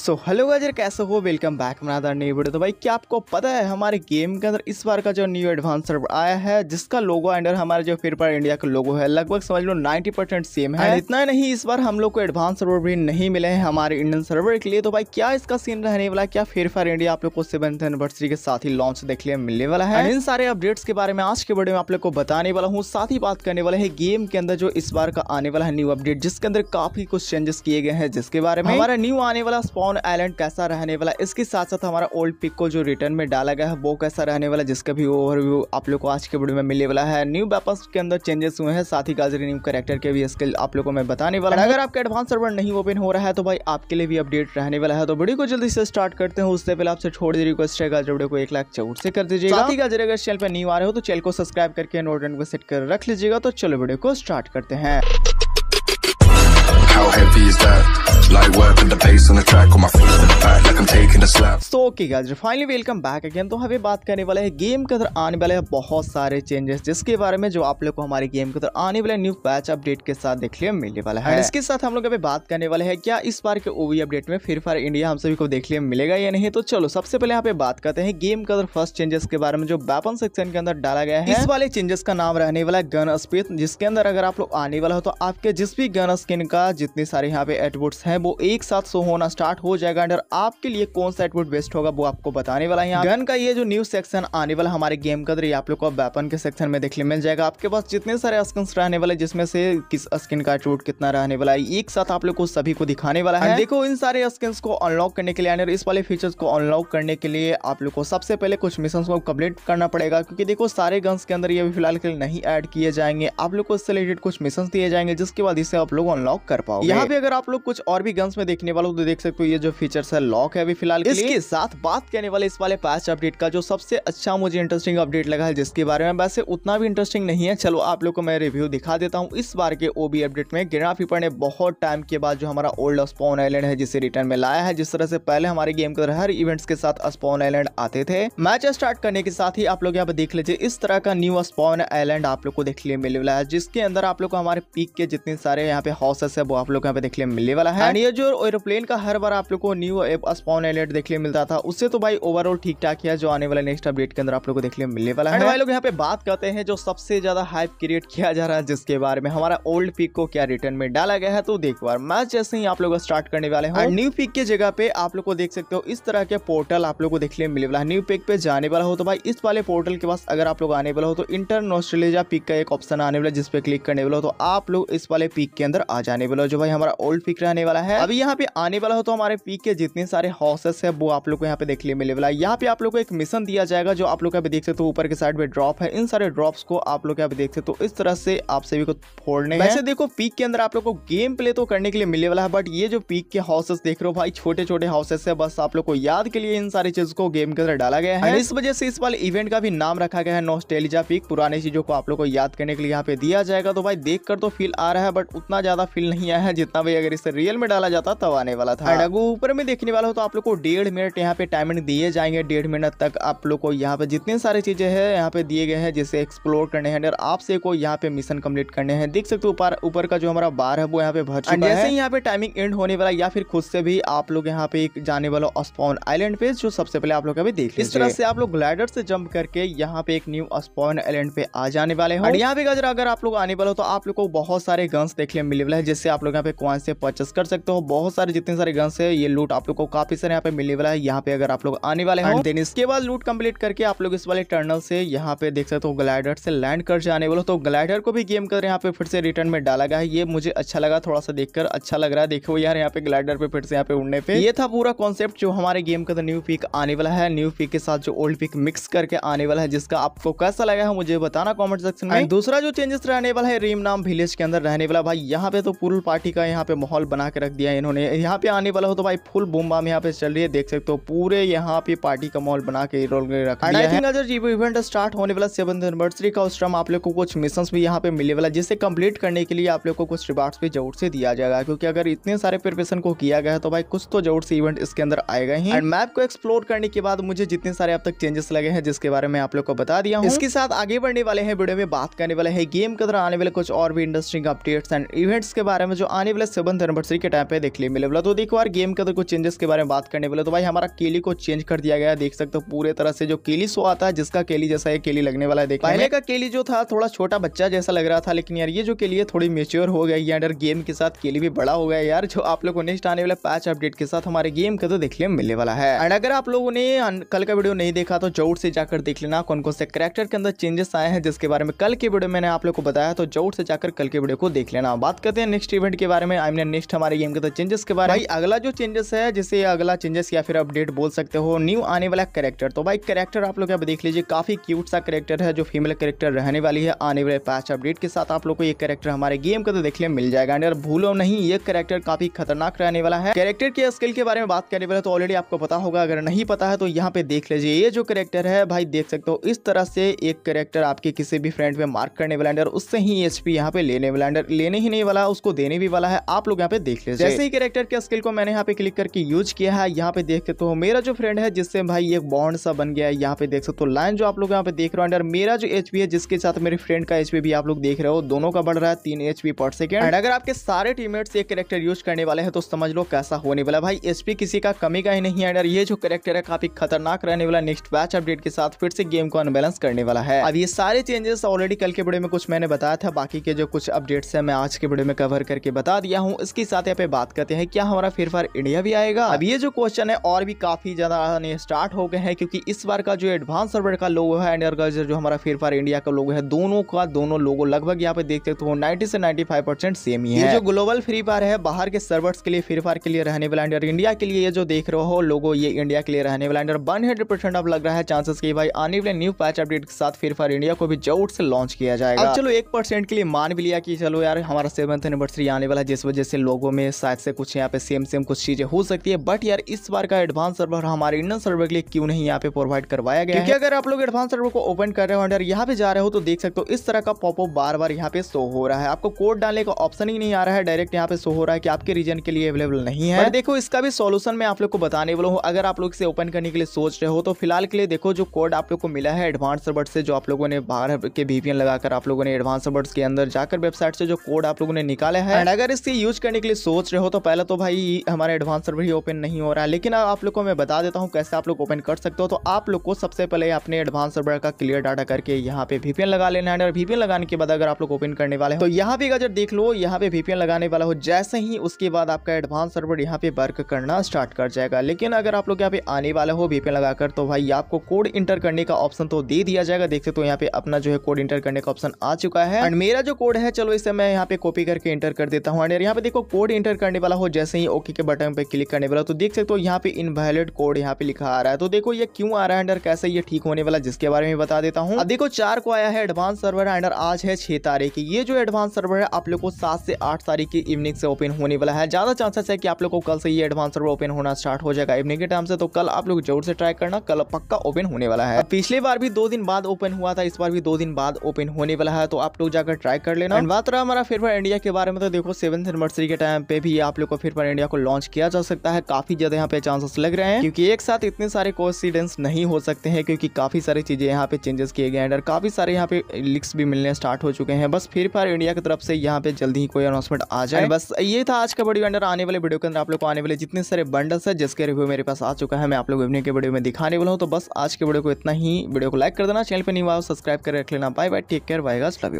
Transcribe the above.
So hello गाजर कैसे हो वेलकम बैक मनादर न्यू वीडियो तो भाई क्या आपको पता है हमारे गेम के अंदर इस बार का जो न्यू एडवांस सर्वर आया है जिसका लोगो अंडर हमारे जो फिर पर इंडिया का लोगो है लगभग समझ लो 90 परसेंट सेम है इतना नहीं इस बार हम लोग को एडवांस सर्वर भी नहीं मिले हैं हमारे इंडियन सर्वर के लिए तो भाई क्या इसका सीन रहने वाला क्या फिर फायर इंडिया आप लोग को सेवंथ एनिवर्सरी के साथ ही लॉन्च देखने मिलने वाला है इन सारे अपडेट्स के बारे में आज के वीडियो में आप लोग को बताने वाला हूँ साथ ही बात करने वाला है गेम के अंदर जो इस बार का आने वाला है न्यू अपडेट जिसके अंदर काफी कुछ चेंजेस किए गए हैं जिसके बारे में हमारा न्यू आने वाला स्पॉन्स ऑन आइलैंड कैसा रहने वाला है इसके साथ साथ हमारा ओल्ड पिक को जो रिटर्न में डाला गया है वो कैसा रहने वाला है जिसका भी ओवरव्यू आप लोग को आज के वीडियो में मिलने वाला है न्यू वेपन्स के अंदर चेंजेस हुए हैं साथ ही गाजरी न्यू करेक्टर के भी स्किल आप लोग को मैं बताने वाला हाँ अगर आपका एडवांस सर्वर नहीं ओपन हो रहा है तो भाई आपके लिए भी अपडेट रहने वाला है तो वीडियो को जल्दी से स्टार्ट करते हैं उससे पहले आपसे छोड़ी रिक्वेस्ट है गाजर वीडियो को एक लाख चौर से कर दीजिएगा साथ गाजर अगर चैनल पर न्यू आ रहे हो तो चैनल को सब्सक्राइब करके नोटन को सेट कर रख लीजिएगा तो चलो वीडियो को स्टार्ट करते हैं How heavy is that? तो बात करने वाले हैं गेम के अंदर आने वाले बहुत सारे चेंजेस जिसके बारे में जो आप लोग को हमारे गेम के अंदर आने वाले न्यू पैच अपडेट के साथ देख लिया मिलने वाला है इसके साथ हम लोग अभी बात करने वाले है क्या इस बार के ओवी अपडेट में फ्री फायर इंडिया हम सभी को देख देखने मिलेगा या नहीं तो चलो सबसे पहले यहाँ पे बात करते हैं गेम के अंदर फर्स्ट चेंजेस के बारे में जो वेपन सेक्शन के अंदर डाला गया है इस वाले चेंजेस का नाम रहने वाला है गन स्पेस जिसके अंदर अगर आप लोग आने वाला हो तो आपके जिस भी गन स्किन का जितने सारे यहाँ पे एटबुट्स है वो एक साथ शो होना स्टार्ट हो जाएगा एंड आपके लिए कौन सा एटवुड बेस्ट होगा वो आपको बताने वाला है गन का ये जो न्यू सेक्शन आने वाला हमारे गेम का आप लोग को वेपन के सेक्शन में देखने मिल जाएगा आपके पास जितने सारे स्किन रहने वाले जिसमें से किस स्किन का एटवुड कितना रहने वाला है एक साथ आप लोग को सभी को दिखाने वाला है देखो इन सारे स्किन को अनलॉक करने के लिए एंड इस वाले फीचर्स को अनलॉक करने के लिए आप लोग को सबसे पहले कुछ मिशन को कम्प्लीट करना पड़ेगा क्योंकि देखो सारे गन्स के अंदर ये भी फिलहाल के लिए नहीं ऐड किए जाएंगे आप लोग को इससे रिलेटेड कुछ मिशन दिए जाएंगे जिसके बाद इसे आप लोग अनलॉक कर पाओ यहाँ पे अगर आप लोग कुछ और और भी गन्स में देखने वालों तो देख सकते हो ये जो फीचर्स है लॉक है अभी फिलहाल इसके साथ बात करने वाले इस वाले पैच अपडेट का जो सबसे अच्छा मुझे इंटरेस्टिंग अपडेट लगा है जिसके बारे में वैसे उतना भी इंटरेस्टिंग नहीं है चलो आप लोग को मैं रिव्यू दिखा देता हूँ इस बार के ओबी अपडेट में गिरना फीपर ने बहुत टाइम के बाद जो हमारा ओल्ड स्पोन आइलैंड है जिसे रिटर्न में लाया है जिस तरह से पहले हमारे गेम के हर इवेंट्स के साथ स्पॉन आइलैंड आते थे मैच स्टार्ट करने के साथ ही आप लोग यहाँ पर देख लीजिए इस तरह का न्यू स्पॉन आइलैंड आप लोग को देखने मिलने वाला है जिसके अंदर आप लोग को हमारे पीक के जितने सारे यहाँ पे हाउसेस है वो आप लोग यहाँ पे देखने मिलने वाला है एंड ये जो एरोप्लेन का हर बार आप लोग को न्यू स्पॉन एलेट देखने मिलता था उससे तो भाई ओवरऑल ठीक ठाक है जो आने वाला नेक्स्ट अपडेट के अंदर आप लोग को देखने मिलने वाला है तो भाई लोग यहाँ पे बात करते हैं जो सबसे ज्यादा हाइप क्रिएट किया जा रहा है जिसके बारे में हमारा ओल्ड पिक को क्या रिटर्न में डाला गया है तो देख बार मैच जैसे ही आप लोग स्टार्ट करने वाले हैं न्यू पिक के जगह पे आप लोग को देख सकते हो इस तरह के पोर्टल आप लोग को देखने मिलने वाला है न्यू पिक पे जाने वाला हो तो भाई इस वाले पोर्टल के पास अगर आप लोग आने वाला हो तो इंटरन ऑस्ट्रेलिया पिक का एक ऑप्शन आने वाला है जिसपे क्लिक करने वाला हो तो आप लोग इस वाले पिक के अंदर आ जाने वाला जो भाई हमारा ओल्ड पिक रहने वाला वाला है अभी यहाँ पे आने वाला हो तो हमारे पीक के जितने सारे हॉर्सेस है वो आप लोग को यहाँ पे देखने मिले वाला है यहाँ पे आप लोग को एक मिशन दिया जाएगा जो आप लोग यहाँ पे देख सकते हो ऊपर के साइड में ड्रॉप है इन सारे ड्रॉप को आप लोग यहाँ पे देख सकते हो इस तरह से आप सभी को फोड़ने वैसे देखो पीक के अंदर आप लोग को गेम प्ले तो करने के लिए मिलने वाला है बट ये जो पीक के हाउसेस देख रहे हो भाई छोटे छोटे हाउसेस है बस आप लोग को याद के लिए इन सारी चीज को गेम के अंदर डाला गया है इस वजह से इस वाले इवेंट का भी नाम रखा गया है नोस्टेलिजा पीक पुराने चीजों को आप लोग को याद करने के लिए यहाँ पे दिया जाएगा तो भाई देख तो फील आ रहा है बट उतना ज्यादा फील नहीं आया है जितना भी अगर इसे रियल में डाला जाता तब आने वाला था एंड अगर ऊपर में देखने वाला हो तो आप लोग को डेढ़ मिनट यहाँ पे टाइमिंग दिए जाएंगे डेढ़ मिनट तक आप लोग को यहाँ पे जितने सारे चीजें हैं यहाँ पे दिए गए हैं जिसे एक्सप्लोर करने हैं और आपसे को यहाँ पे मिशन कम्प्लीट करने हैं देख सकते हो ऊपर का जो हमारा बार है वो यहाँ पे भर जैसे यहाँ पे टाइमिंग एंड होने वाला या फिर खुद से भी आप लोग यहाँ पे जाने वाला स्पॉन आइलैंड पे जो सबसे पहले आप लोग अभी देख इस तरह से आप लोग ग्लाइडर से जंप करके यहाँ पे एक न्यू स्पॉन आइलैंड पे आ जाने वाले हैं यहाँ पे अगर आप लोग आने वाले हो तो आप लोग को बहुत सारे गन्स देखने मिले वाले हैं जिससे आप लोग यहाँ पे कौन से परचेस कर सकते सकते हो बहुत सारे जितने सारे गन्स है ये लूट आप लोग को काफी सारे यहाँ पे मिलने वाला है यहाँ पे अगर आप लोग आने वाले हैं देन इसके बाद लूट कम्प्लीट करके आप लोग इस वाले टर्नल से यहाँ पे देख सकते हो ग्लाइडर से लैंड कर जाने वाले तो ग्लाइडर को भी गेम कर यहाँ पे फिर से रिटर्न में डाला गया है ये मुझे अच्छा लगा थोड़ा सा देखकर अच्छा लग रहा है देखो यार यहाँ पे ग्लाइडर पे फिर से यहाँ पे उड़ने पे ये था पूरा कॉन्सेप्ट जो हमारे गेम का न्यू पिक आने वाला है न्यू पिक के साथ जो ओल्ड पिक मिक्स करके आने वाला है जिसका आपको कैसा लगा है मुझे बताना कॉमेंट सेक्शन में दूसरा जो चेंजेस रहने वाला है रीम नाम विलेज के अंदर रहने वाला भाई यहाँ पे तो पूल पार्टी का यहाँ पे माहौल बना के रख दिया इन्होंने यहाँ पे आने वाला हो तो भाई फुल में यहाँ पे चल रही है देख सकते हो पूरे यहाँ पे पार्टी का मॉल बना के रख दिया इवेंट स्टार्ट होने वाला सेवन एनिवर्सरी का उस टाइम आप लोग को कुछ मिशन भी यहाँ पे मिलने वाला जिसे कम्प्लीट करने के लिए आप लोग को कुछ रिवार्ड भी जरूर से दिया जाएगा क्योंकि अगर इतने सारे प्रिपरेशन को किया गया तो भाई कुछ तो जरूर से इवेंट इसके अंदर आएगा ही एंड मैप को एक्सप्लोर करने के बाद मुझे जितने सारे अब तक चेंजेस लगे हैं जिसके बारे में आप लोग को बता दिया इसके साथ आगे बढ़ने वाले हैं वीडियो में बात करने वाले हैं गेम के अंदर आने वाले कुछ और भी इंटरेस्टिंग अपडेट्स एंड इवेंट्स के बारे में जो आने वाले सेवन एनिवर्सरी के टाइम यहाँ पे देख लिया मिले बोला तो देखो यार गेम के अंदर तो कुछ चेंजेस के बारे में बात करने बोले तो भाई हमारा केली को चेंज कर दिया गया देख सकते हो पूरे तरह से जो केली सो आता है जिसका केली जैसा एक केली लगने वाला है देख पहले का केली जो था थोड़ा छोटा बच्चा जैसा लग रहा था लेकिन यार ये जो केली है थोड़ी मेच्योर हो गई है अंडर गेम के साथ केली भी बड़ा हो गया यार जो आप लोग को नेक्स्ट आने वाले पैच अपडेट के साथ हमारे गेम के तो देख लिया मिलने वाला है एंड अगर आप लोगों ने कल का वीडियो नहीं देखा तो जोर से जाकर देख लेना कौन कौन से करेक्टर के अंदर चेंजेस आए हैं जिसके बारे में कल के वीडियो मैंने आप लोग को बताया तो जोर से जाकर कल के वीडियो को देख लेना बात करते हैं नेक्स्ट इवेंट के बारे में आई मीन नेक्स्ट हमारे गेम गेम के तो चेंजेस के बारे में अगला जो चेंजेस है जिसे अगला चेंजेस या फिर अपडेट बोल सकते हो न्यू आने वाला करेक्टर तो भाई करेक्टर आप लोग देख लीजिए काफ़ी क्यूट सा करेक्टर है जो फीमेल करेक्टर रहने वाली है आने वाले पैच अपडेट के साथ आप लोग को ये करेक्टर हमारे गेम के अंदर तो देखने मिल जाएगा एंड भूलो नहीं ये करेक्टर काफ़ी खतरनाक रहने वाला है करेक्टर के स्किल के बारे में बात करने वाले तो ऑलरेडी आपको पता होगा अगर नहीं पता है तो यहाँ पे देख लीजिए ये जो करेक्टर है भाई देख सकते हो इस तरह से एक करेक्टर आपके किसी भी फ्रेंड में मार्क करने वाला एंड उससे ही एच पी यहाँ पे लेने वाला एंड लेने ही नहीं वाला उसको देने भी वाला है आप लोग यहाँ पे देख लीजिए जैसे ही कैरेक्टर के स्किल को मैंने यहाँ पे क्लिक करके यूज किया है यहाँ पे देख सकते हो मेरा जो फ्रेंड है जिससे भाई एक बॉन्ड सा बन गया है यहाँ पे देख सकते हो लाइन जो आप लोग यहाँ पे देख रहे हो अंडर मेरा जो एच है जिसके साथ मेरे फ्रेंड का एच भी आप लोग देख रहे हो दोनों का बढ़ रहा है तीन एच पर सेकेंड अगर आपके सारे टीमेट्स एक करेक्टर यूज करने वाले हैं तो समझ लो कैसा होने वाला भाई एच किसी का कमी का ही नहीं है ये जो करेक्टर है काफी खतरनाक रहने वाला नेक्स्ट बैच अपडेट के साथ फिर से गेम को अनबैलेंस करने वाला है अब ये सारे चेंजेस ऑलरेडी कल के वीडियो में कुछ मैंने बताया था बाकी के जो कुछ अपडेट्स है मैं आज के वीडियो में कवर करके बता दिया हूँ इसके साथ यहाँ पे बात करते हैं क्या हमारा फ्री फायर इंडिया भी आएगा अब ये जो क्वेश्चन है और भी काफी ज्यादा स्टार्ट हो गए हैं क्योंकि इस बार का जो एडवांस सर्वर का लोगो है एंड जो हमारा फ्री फायर इंडिया का लोगो है दोनों का दोनों लोगो लगभग यहाँ पे देख सकते हो नाइन्टी से नाइन्टी सेम ही है जो ग्लोबल फ्री फायर है बाहर के सर्वर्स के लिए फ्री फायर के लिए रहने वाला एंड इंडिया के लिए जो देख रहे हो लोगो ये इंडिया के लिए रहने वाला एंड वन हंड्रेड अब लग रहा है चांसेस की भाई आने वाले न्यू पैच अपडेट के साथ फ्री फायर इंडिया को भी जोर से लॉन्च किया जाएगा चलो एक परसेंट के लिए मान भी लिया कि चलो यार हमारा सेवंथ एनिवर्सरी आने वाला है जिस वजह से लोगों में हैं शायद से कुछ यहाँ पे सेम सेम कुछ चीज़ें हो सकती है बट यार इस बार का एडवांस सर्वर हमारे इंडियन सर्वर के लिए क्यों नहीं यहाँ पे प्रोवाइड करवाया गया क्योंकि अगर आप लोग एडवांस सर्वर को ओपन कर रहे हो यार यहाँ पे जा रहे हो तो देख सकते हो इस तरह का पॉपअप बार बार यहाँ पे शो हो रहा है आपको कोड डालने का ऑप्शन ही नहीं आ रहा है डायरेक्ट यहाँ पे शो हो रहा है कि आपके रीजन के लिए अवेलेबल नहीं है देखो इसका भी सोल्यूशन मैं आप लोग को बताने वाला हूँ अगर आप लोग इसे ओपन करने के लिए सोच रहे हो तो फिलहाल के लिए देखो जो कोड आप लोग को मिला है एडवांस सर्वर से जो आप लोगों ने बाहर के वीपीएन लगाकर आप लोगों ने एडवांस सर्वर्स के अंदर जाकर वेबसाइट से जो कोड आप लोगों ने निकाला है अगर इसे यूज करने के लिए सोच सोच रहे हो तो पहले तो भाई हमारा एडवांस सर्वर ही ओपन नहीं हो रहा है लेकिन आप लोग को मैं बता देता हूँ कैसे आप लोग ओपन कर सकते हो तो आप लोग को सबसे पहले अपने एडवांस सर्वर का क्लियर डाटा करके यहाँ पे वीपीएन लगा लेना है और वीपीएन लगाने के बाद अगर आप लोग ओपन करने वाले हो तो यहाँ पे अगर देख लो यहाँ पे वीपीएन लगाने वाला हो जैसे ही उसके बाद आपका एडवांस सर्वर यहाँ पे वर्क करना स्टार्ट कर जाएगा लेकिन अगर आप लोग यहाँ पे आने वाले हो वीपीएन लगाकर तो भाई आपको कोड इंटर करने का ऑप्शन तो दे दिया जाएगा देखते तो यहाँ पे अपना जो है कोड इंटर करने का ऑप्शन आ चुका है एंड मेरा जो कोड है चलो इसे मैं यहाँ पे कॉपी करके इंटर कर देता हूँ एंड यहाँ पे देखो कोड इंटर एंटर करने वाला हो जैसे ही ओके के बटन पर क्लिक करने वाला तो देख सकते हो यहाँ पे इनवैलिड कोड यहाँ पे लिखा आ रहा है तो देखो ये क्यों आ रहा है एंडर कैसे ये ठीक होने वाला जिसके बारे में बता देता हूँ देखो चार को आया है एडवांस सर्वर एंडर आज है छह तारीख की ये जो एडवांस सर्वर है आप लोग को सात से आठ तारीख की इवनिंग से ओपन होने वाला है ज्यादा चांसेस है कि आप लोग को कल से ये एडवांस सर्वर ओपन होना स्टार्ट हो जाएगा इवनिंग के टाइम से तो कल आप लोग जोर से ट्राई करना कल पक्का ओपन होने वाला है पिछले बार भी दो दिन बाद ओपन हुआ था इस बार भी दो दिन बाद ओपन होने वाला है तो आप लोग जाकर ट्राई कर लेना बात रहा हमारा फेवरेट इंडिया के बारे में तो देखो सेवन एनिवर्सरी के टाइम पे में भी आप लोग को फिर पर इंडिया को लॉन्च किया जा सकता है काफी ज्यादा यहाँ पे चांसेस लग रहे हैं क्योंकि एक साथ इतने सारे कोसिडेंस नहीं हो सकते हैं क्योंकि काफी सारी चीजें यहाँ पे चेंजेस किए गए हैं और काफी सारे यहाँ पे लिक्स भी मिलने स्टार्ट हो चुके हैं बस फिर पर इंडिया की तरफ से यहाँ पे जल्दी ही कोई अनाउंसमेंट आ जाए बस ये था आज का बड़ी अंडर आने वाले वीडियो के अंदर आप लोग को आने वाले जितने सारे बंडल्स है जिसके रिव्यू मेरे पास आ चुका है मैं आप लोग इवनिंग के वीडियो में दिखाने वाला हूँ तो बस आज के वीडियो को इतना ही वीडियो को लाइक कर देना चैनल पर नहीं हुआ सब्सक्राइब कर रख लेना bye bye take care bye guys love